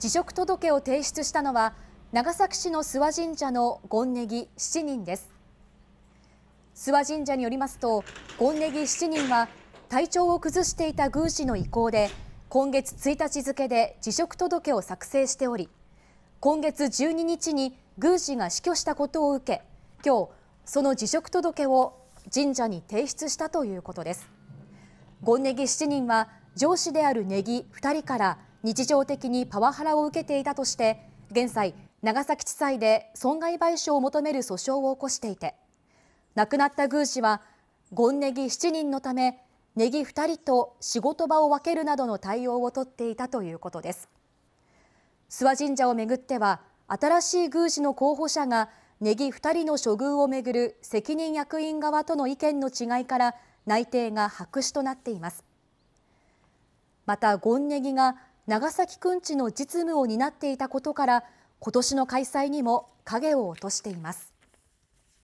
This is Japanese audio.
辞職届を提出したのは長崎市の諏訪神社の権ネギ7人です諏訪神社によりますと権ネギ7人は体調を崩していた宮司の意向で今月1日付で辞職届を作成しており今月12日に宮司が死去したことを受け今日その辞職届を神社に提出したということです権ネギ7人は上司であるネギ2人から日常的にパワハラを受けていたとして現在長崎地裁で損害賠償を求める訴訟を起こしていて亡くなった宮司はゴンネギ7人のためネギ2人と仕事場を分けるなどの対応をとっていたということです諏訪神社をめぐっては新しい宮司の候補者がネギ2人の処遇をめぐる責任役員側との意見の違いから内定が白紙となっていますまたゴンネギが長崎くんちの実務を担っていたことから今年の開催にも影を落としています。